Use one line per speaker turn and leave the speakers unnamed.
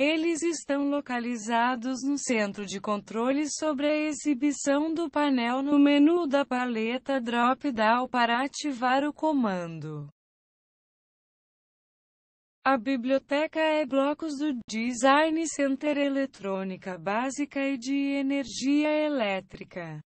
Eles estão localizados no centro de controle sobre a exibição do painel no menu da paleta drop-down para ativar o comando. A biblioteca é blocos do Design Center Eletrônica Básica e de Energia Elétrica.